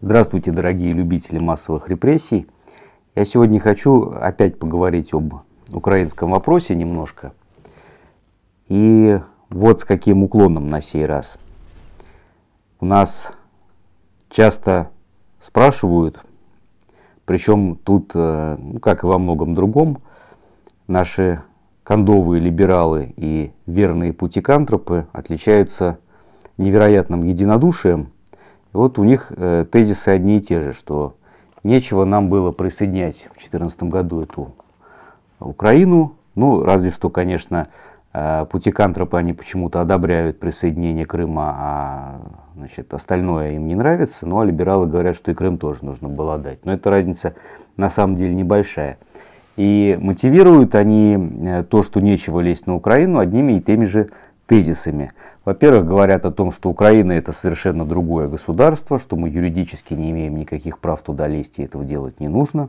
Здравствуйте, дорогие любители массовых репрессий. Я сегодня хочу опять поговорить об украинском вопросе немножко. И вот с каким уклоном на сей раз. У нас часто спрашивают, причем тут, э, ну, как и во многом другом, наши кондовые либералы и верные путикантропы отличаются невероятным единодушием – вот у них э, тезисы одни и те же, что нечего нам было присоединять в 2014 году эту Украину, ну, разве что, конечно, э, пути путикантропы, они почему-то одобряют присоединение Крыма, а значит, остальное им не нравится, ну а либералы говорят, что и Крым тоже нужно было дать, Но эта разница на самом деле небольшая. И мотивируют они э, то, что нечего лезть на Украину, одними и теми же тезисами. Во-первых, говорят о том, что Украина это совершенно другое государство, что мы юридически не имеем никаких прав туда лезть и этого делать не нужно.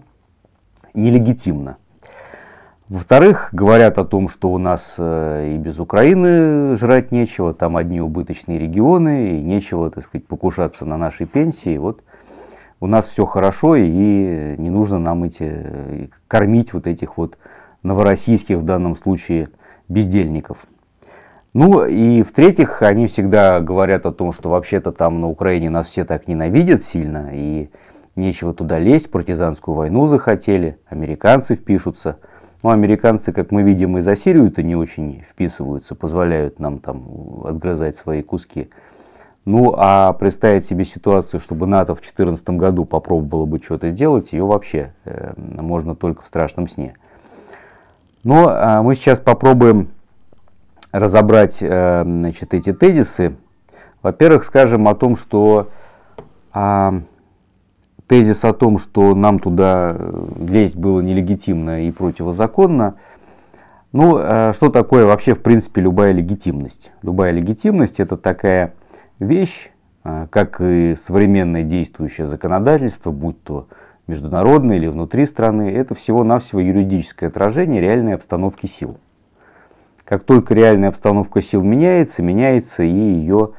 Нелегитимно. Во-вторых, говорят о том, что у нас э, и без Украины жрать нечего, там одни убыточные регионы, и нечего, так сказать, покушаться на наши пенсии. Вот у нас все хорошо, и не нужно нам эти, э, кормить вот этих вот новороссийских в данном случае бездельников. Ну и в-третьих, они всегда говорят о том, что вообще-то там на Украине нас все так ненавидят сильно, и нечего туда лезть, партизанскую войну захотели, американцы впишутся. Ну американцы, как мы видим, и за Сирию-то не очень вписываются, позволяют нам там отгрызать свои куски. Ну, а представить себе ситуацию, чтобы НАТО в 2014 году попробовало бы что-то сделать, ее вообще э, можно только в страшном сне. Но э, мы сейчас попробуем разобрать э, значит, эти тезисы. Во-первых, скажем о том, что а, тезис о том, что нам туда э, лезть было нелегитимно и противозаконно, ну, а что такое вообще, в принципе, любая легитимность? Любая легитимность – это такая вещь, как и современное действующее законодательство, будь то международное или внутри страны, это всего-навсего юридическое отражение реальной обстановки сил. Как только реальная обстановка сил меняется, меняется и ее,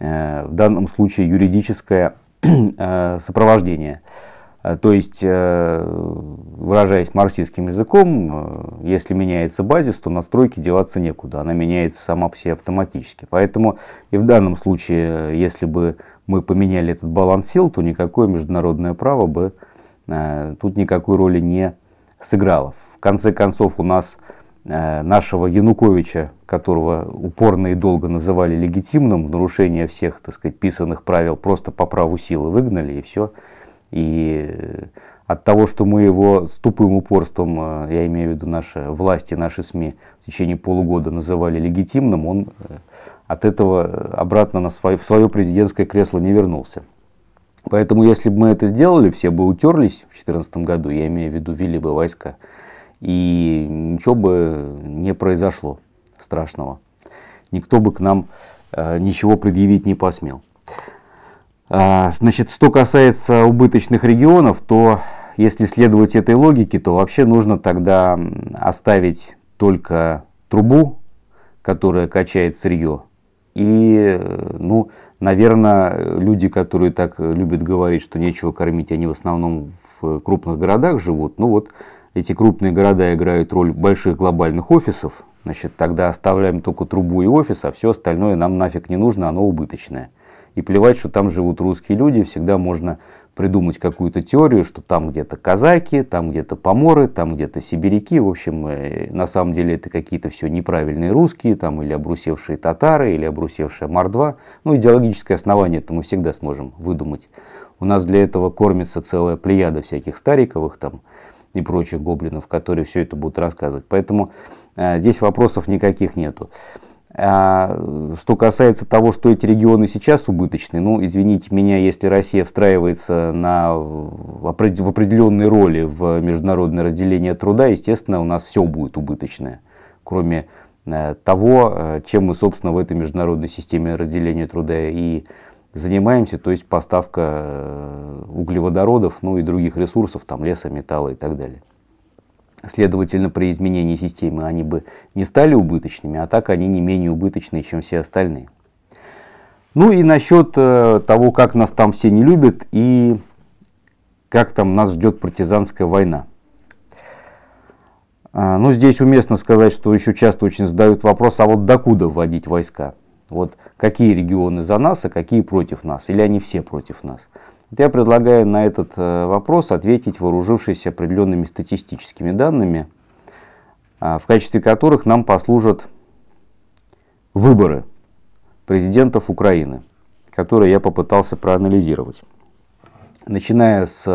э, в данном случае, юридическое э, сопровождение. Э, то есть, выражаясь марксистским языком, если меняется базис, то настройки деваться некуда, она меняется сама по себе автоматически. Поэтому и в данном случае, если бы мы поменяли этот баланс сил, то никакое международное право бы тут никакой роли не сыграло. В конце концов, у нас Э, нашего Януковича, которого упорно и долго называли легитимным, в нарушение всех, так сказать, писанных правил, просто по праву силы выгнали, и все. И э, от того, что мы его с тупым упорством, э, я имею в виду наши власти, наши СМИ, в течение полугода называли легитимным, он от этого обратно на свое, в свое президентское кресло не вернулся. Поэтому, если бы мы это сделали, все бы утерлись в 2014 году, я имею в виду, вели бы войска, и ничего бы не произошло страшного. Никто бы к нам э, ничего предъявить не посмел. А, значит, что касается убыточных регионов, то если следовать этой логике, то вообще нужно тогда оставить только трубу, которая качает сырье. И, э, ну, наверное, люди, которые так любят говорить, что нечего кормить, они в основном в крупных городах живут. Ну вот, эти крупные города играют роль больших глобальных офисов, значит, тогда оставляем только трубу и офис, а все остальное нам нафиг не нужно, оно убыточное. И плевать, что там живут русские люди, всегда можно придумать какую-то теорию, что там где-то казаки, там где-то поморы, там где-то сибиряки, в общем, э, на самом деле это какие-то все неправильные русские, там или обрусевшие татары, или обрусевшая мордва. Ну, идеологическое основание это мы всегда сможем выдумать. У нас для этого кормится целая плеяда всяких Стариковых, там, и прочих гоблинов, которые все это будут рассказывать. Поэтому э, здесь вопросов никаких нету. А, что касается того, что эти регионы сейчас убыточны, ну, извините меня, если Россия встраивается на, в определенной роли в международное разделение труда, естественно, у нас все будет убыточное, кроме э, того, э, чем мы, собственно, в этой международной системе разделения труда и занимаемся, то есть поставка э, углеводородов, ну и других ресурсов, там леса, металла и так далее. Следовательно, при изменении системы они бы не стали убыточными, а так они не менее убыточные, чем все остальные. Ну и насчет э, того, как нас там все не любят и как там нас ждет партизанская война. А, ну, здесь уместно сказать, что еще часто очень задают вопрос, а вот докуда вводить войска? Вот какие регионы за нас, а какие против нас, или они все против нас. Вот я предлагаю на этот э, вопрос ответить, вооружившись определенными статистическими данными, а, в качестве которых нам послужат выборы президентов Украины, которые я попытался проанализировать. Начиная с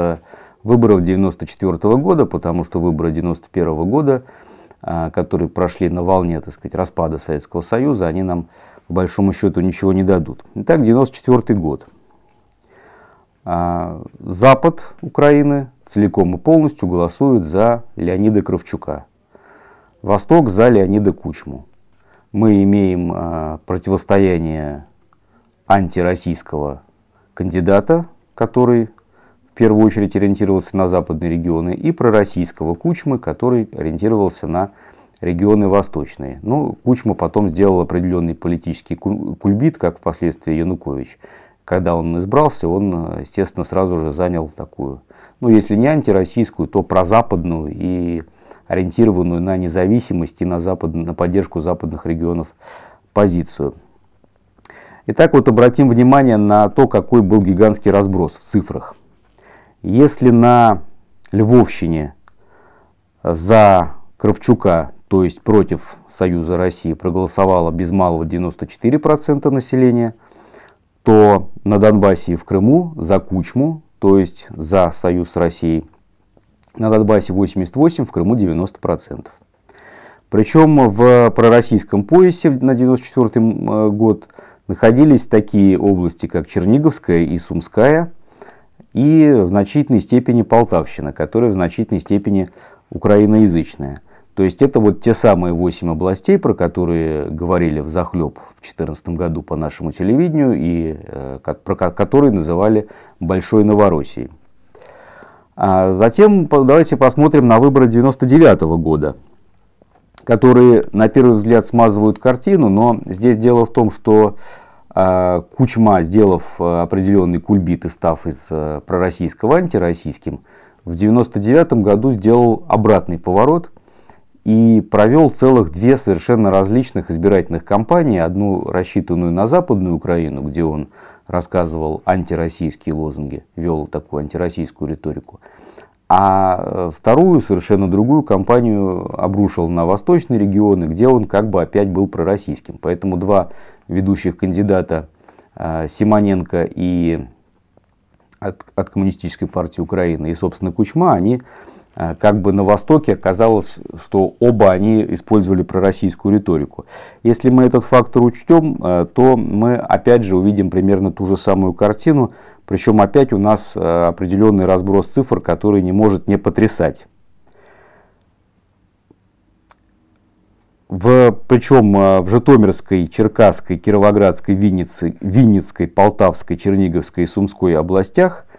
выборов 1994 года, потому что выборы 1991 года, а, которые прошли на волне так сказать, распада Советского Союза, они нам по большому счету ничего не дадут. Итак, 1994 год. А, Запад Украины целиком и полностью голосует за Леонида Кравчука. Восток за Леонида Кучму. Мы имеем а, противостояние антироссийского кандидата, который в первую очередь ориентировался на западные регионы, и пророссийского Кучмы, который ориентировался на регионы восточные. Ну, Кучма потом сделал определенный политический кульбит, как впоследствии Янукович. Когда он избрался, он, естественно, сразу же занял такую, ну, если не антироссийскую, то прозападную и ориентированную на независимость и на, запад, на поддержку западных регионов позицию. Итак, вот обратим внимание на то, какой был гигантский разброс в цифрах. Если на Львовщине за Кравчука то есть против Союза России проголосовало без малого 94% населения, то на Донбассе и в Крыму за Кучму, то есть за Союз с Россией, на Донбассе 88, в Крыму 90%. Причем в пророссийском поясе на 1994 э, год находились такие области, как Черниговская и Сумская, и в значительной степени Полтавщина, которая в значительной степени украиноязычная – то есть это вот те самые восемь областей, про которые говорили в захлеб в 2014 году по нашему телевидению и э, про которые называли Большой Новороссией. А затем давайте посмотрим на выборы 1999 -го года, которые на первый взгляд смазывают картину, но здесь дело в том, что э, Кучма, сделав э, определенный кульбит и став из э, пророссийского антироссийским, в 1999 году сделал обратный поворот – и провел целых две совершенно различных избирательных кампании. Одну рассчитанную на Западную Украину, где он рассказывал антироссийские лозунги, вел такую антироссийскую риторику. А э, вторую, совершенно другую кампанию обрушил на восточные регионы, где он как бы опять был пророссийским. Поэтому два ведущих кандидата э, Симоненко и от, от Коммунистической партии Украины и, собственно, Кучма, они Э, как бы на Востоке оказалось, что оба они использовали пророссийскую риторику. Если мы этот фактор учтем, э, то мы опять же увидим примерно ту же самую картину, причем опять у нас э, определенный разброс цифр, который не может не потрясать. В, причем в Житомирской, Черкасской, Кировоградской, Винницкой, Винницкой, Полтавской, Черниговской и Сумской областях –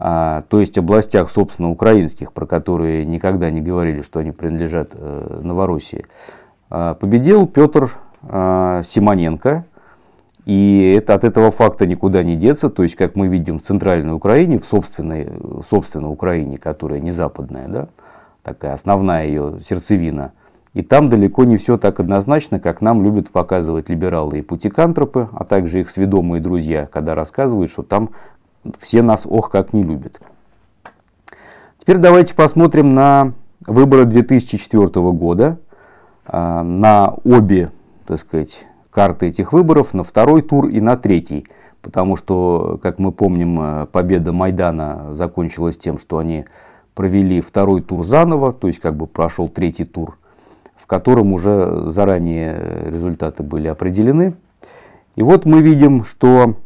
а, то есть областях, собственно, украинских, про которые никогда не говорили, что они принадлежат э, Новороссии, а, победил Петр а, Симоненко. И это, от этого факта никуда не деться. То есть, как мы видим в центральной Украине, в собственной, в э, собственной Украине, которая не западная, да, такая основная ее сердцевина, и там далеко не все так однозначно, как нам любят показывать либералы и путикантропы, а также их сведомые друзья, когда рассказывают, что там все нас ох как не любят. Теперь давайте посмотрим на выборы 2004 года, а, на обе, так сказать, карты этих выборов, на второй тур и на третий. Потому что, как мы помним, э, победа Майдана закончилась тем, что они провели второй тур заново, то есть как бы прошел третий тур, в котором уже заранее результаты были определены. И вот мы видим, что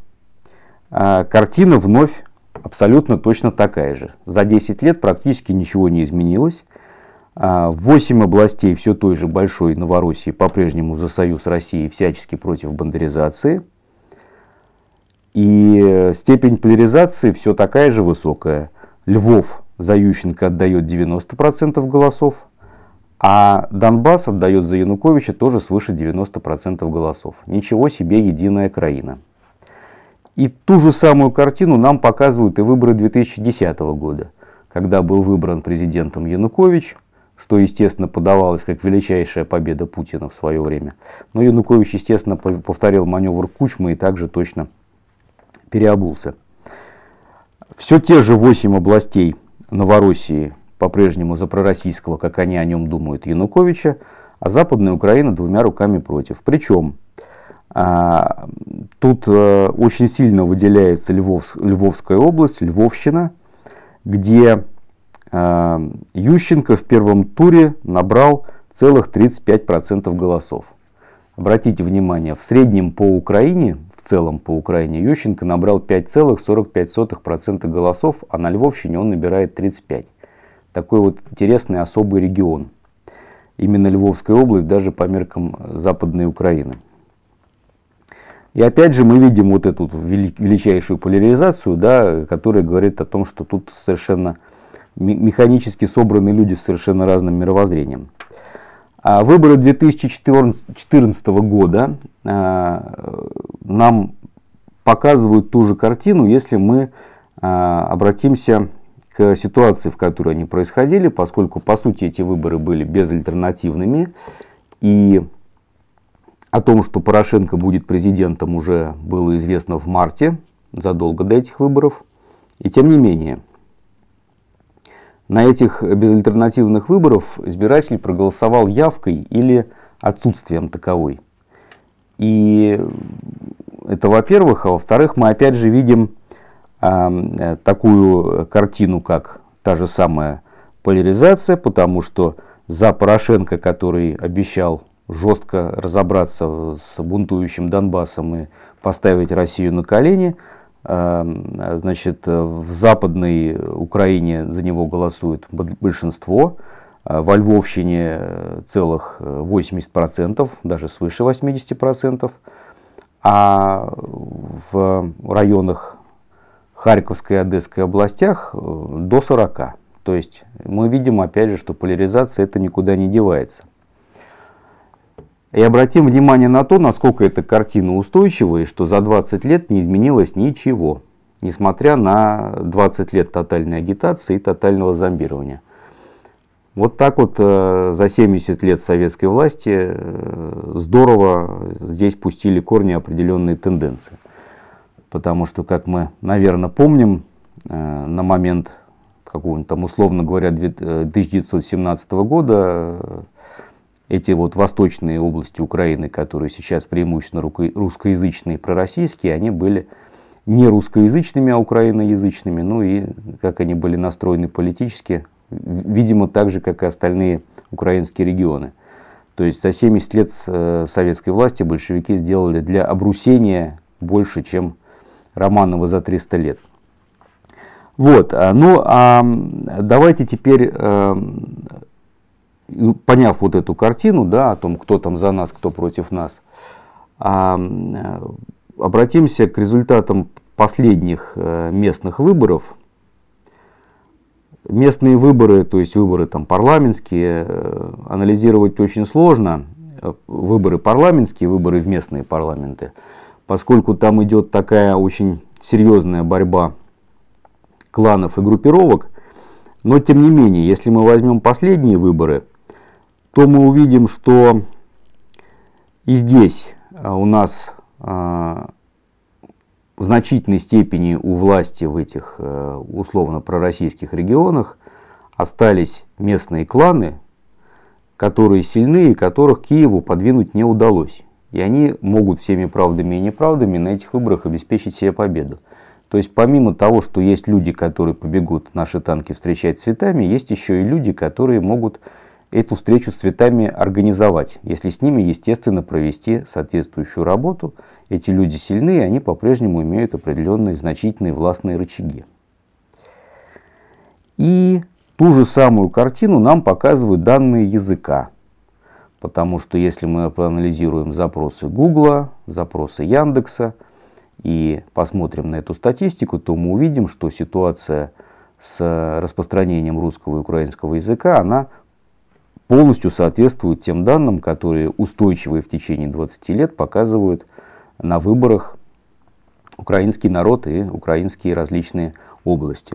а, картина вновь абсолютно точно такая же. За 10 лет практически ничего не изменилось. 8 а, областей все той же Большой Новороссии по-прежнему за союз России всячески против бандеризации. И степень поляризации все такая же высокая. Львов за Ющенко отдает 90% голосов, а Донбасс отдает за Януковича тоже свыше 90% голосов. Ничего себе единая краина. И ту же самую картину нам показывают и выборы 2010 года, когда был выбран президентом Янукович, что, естественно, подавалось как величайшая победа Путина в свое время. Но Янукович, естественно, повторил маневр Кучмы и также точно переобулся. Все те же восемь областей Новороссии по-прежнему за пророссийского, как они о нем думают, Януковича, а Западная Украина двумя руками против. Причем а, тут э, очень сильно выделяется Львов, Львовская область, Львовщина, где э, Ющенко в первом туре набрал целых 35% голосов. Обратите внимание, в среднем по Украине, в целом по Украине, Ющенко набрал 5,45% голосов, а на Львовщине он набирает 35%. Такой вот интересный особый регион. Именно Львовская область даже по меркам Западной Украины. И опять же мы видим вот эту величайшую поляризацию, да, которая говорит о том, что тут совершенно механически собраны люди с совершенно разным мировоззрением. А выборы 2014 года а, нам показывают ту же картину, если мы а, обратимся к ситуации, в которой они происходили, поскольку, по сути, эти выборы были безальтернативными. И о том, что Порошенко будет президентом, уже было известно в марте, задолго до этих выборов. И тем не менее, на этих безальтернативных выборов избиратель проголосовал явкой или отсутствием таковой. И это во-первых, а во-вторых, мы опять же видим а, э, такую картину, как та же самая поляризация, потому что за Порошенко, который обещал жестко разобраться с бунтующим Донбассом и поставить Россию на колени. А, значит, в Западной Украине за него голосует большинство, а во Львовщине э, целых 80%, э, даже свыше 80%, а в районах Харьковской и Одесской областях э, до 40%. То есть мы видим, опять же, что поляризация это никуда не девается. И обратим внимание на то, насколько эта картина устойчива и что за 20 лет не изменилось ничего, несмотря на 20 лет тотальной агитации и тотального зомбирования. Вот так вот э, за 70 лет советской власти э, здорово здесь пустили корни определенные тенденции. Потому что, как мы, наверное, помним, э, на момент какого-нибудь там, условно говоря, 1917 э, года эти вот восточные области Украины, которые сейчас преимущественно русскоязычные, пророссийские, они были не русскоязычными, а украиноязычными. Ну и как они были настроены политически, видимо, так же, как и остальные украинские регионы. То есть за 70 лет э, советской власти большевики сделали для обрусения больше, чем Романова за 300 лет. Вот, а, ну а давайте теперь э, ну, поняв вот эту картину, да, о том, кто там за нас, кто против нас, а, э, обратимся к результатам последних э, местных выборов. Местные выборы, то есть выборы там парламентские, э, анализировать очень сложно. Выборы парламентские, выборы в местные парламенты, поскольку там идет такая очень серьезная борьба кланов и группировок. Но тем не менее, если мы возьмем последние выборы – то мы увидим, что и здесь а, у нас а, в значительной степени у власти в этих э, условно пророссийских регионах остались местные кланы, которые сильны и которых Киеву подвинуть не удалось. И они могут всеми правдами и неправдами на этих выборах обеспечить себе победу. То есть помимо того, что есть люди, которые побегут наши танки встречать цветами, есть еще и люди, которые могут эту встречу с цветами организовать, если с ними, естественно, провести соответствующую работу. Эти люди сильны, и они по-прежнему имеют определенные значительные властные рычаги. И ту же самую картину нам показывают данные языка. Потому что если мы проанализируем запросы Гугла, запросы Яндекса и посмотрим на эту статистику, то мы увидим, что ситуация с распространением русского и украинского языка, она полностью соответствуют тем данным, которые устойчивые в течение 20 лет показывают на выборах украинский народ и украинские различные области.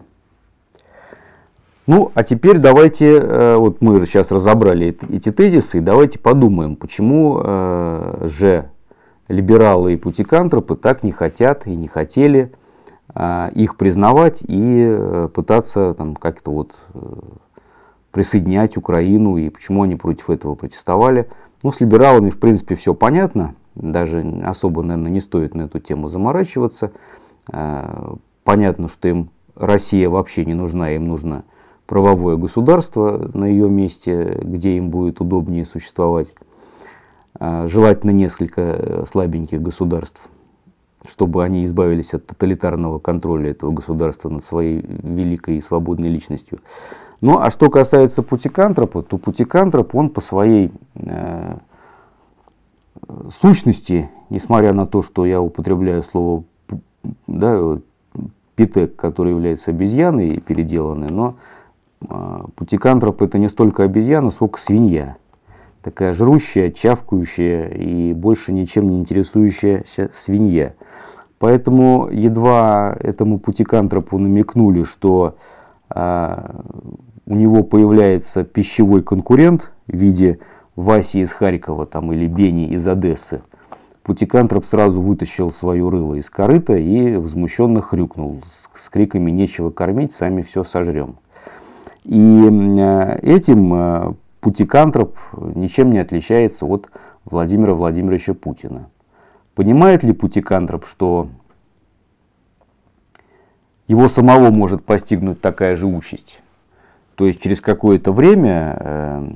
Ну, а теперь давайте, э, вот мы сейчас разобрали эти тезисы, и давайте подумаем, почему э, же либералы и путикантропы так не хотят и не хотели э, их признавать и пытаться там как-то вот присоединять Украину и почему они против этого протестовали. Ну, с либералами, в принципе, все понятно. Даже особо, наверное, не стоит на эту тему заморачиваться. А, понятно, что им Россия вообще не нужна, им нужно правовое государство на ее месте, где им будет удобнее существовать. А, желательно несколько слабеньких государств, чтобы они избавились от тоталитарного контроля этого государства над своей великой и свободной личностью. Ну, а что касается путикантропа, то путикантроп, он по своей э, сущности, несмотря на то, что я употребляю слово да, питек, который является обезьяной и переделанной, но э, путикантроп это не столько обезьяна, сколько свинья. Такая жрущая, чавкающая и больше ничем не интересующаяся свинья. Поэтому едва этому путикантропу намекнули, что а, у него появляется пищевой конкурент в виде Васи из Харькова там, или Бени из Одессы, Путикантроп сразу вытащил свое рыло из корыта и возмущенно хрюкнул с, с криками «Нечего кормить, сами все сожрем». И э, этим э, Путикантроп ничем не отличается от Владимира Владимировича Путина. Понимает ли Путикантроп, что его самого может постигнуть такая же участь? То есть через какое-то время э,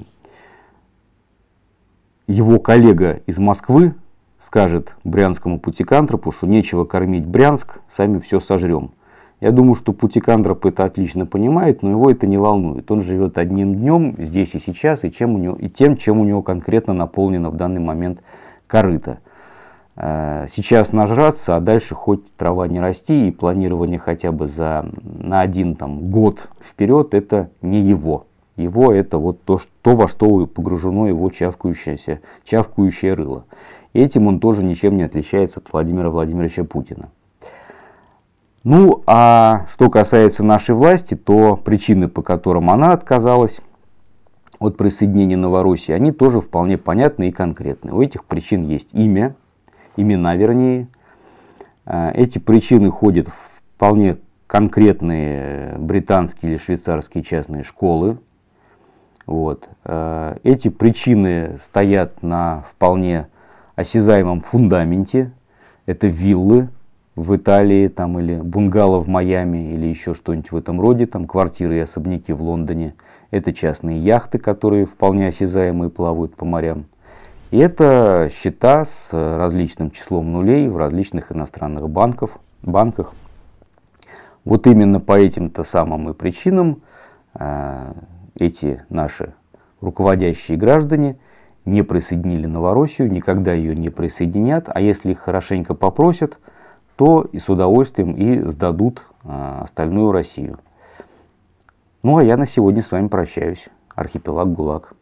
его коллега из Москвы скажет брянскому путикантропу, что нечего кормить Брянск, сами все сожрем. Я думаю, что путикантроп это отлично понимает, но его это не волнует. Он живет одним днем, здесь и сейчас, и, чем у него, и тем, чем у него конкретно наполнено в данный момент корыто. Э, сейчас нажраться, а дальше хоть трава не расти, и планирование хотя бы за, на один там, год вперед, это не его. Его это вот то, что, то, во что погружено его чавкающееся, чавкающее рыло. Этим он тоже ничем не отличается от Владимира Владимировича Путина. Ну, а что касается нашей власти, то причины, по которым она отказалась от присоединения Новороссии, они тоже вполне понятны и конкретны. У этих причин есть имя, имена вернее. А, эти причины ходят в вполне конкретные британские или швейцарские частные школы. Вот. А, эти причины стоят на вполне осязаемом фундаменте. Это виллы в Италии там, или бунгало в Майами или еще что-нибудь в этом роде, там квартиры и особняки в Лондоне. Это частные яхты, которые вполне осязаемые плавают по морям. И это счета с э, различным числом нулей в различных иностранных банков, банках. Вот именно по этим-то самым и причинам э, эти наши руководящие граждане не присоединили Новороссию, никогда ее не присоединят, а если их хорошенько попросят, то и с удовольствием и сдадут э, остальную Россию. Ну а я на сегодня с вами прощаюсь. Архипелаг ГУЛАГ.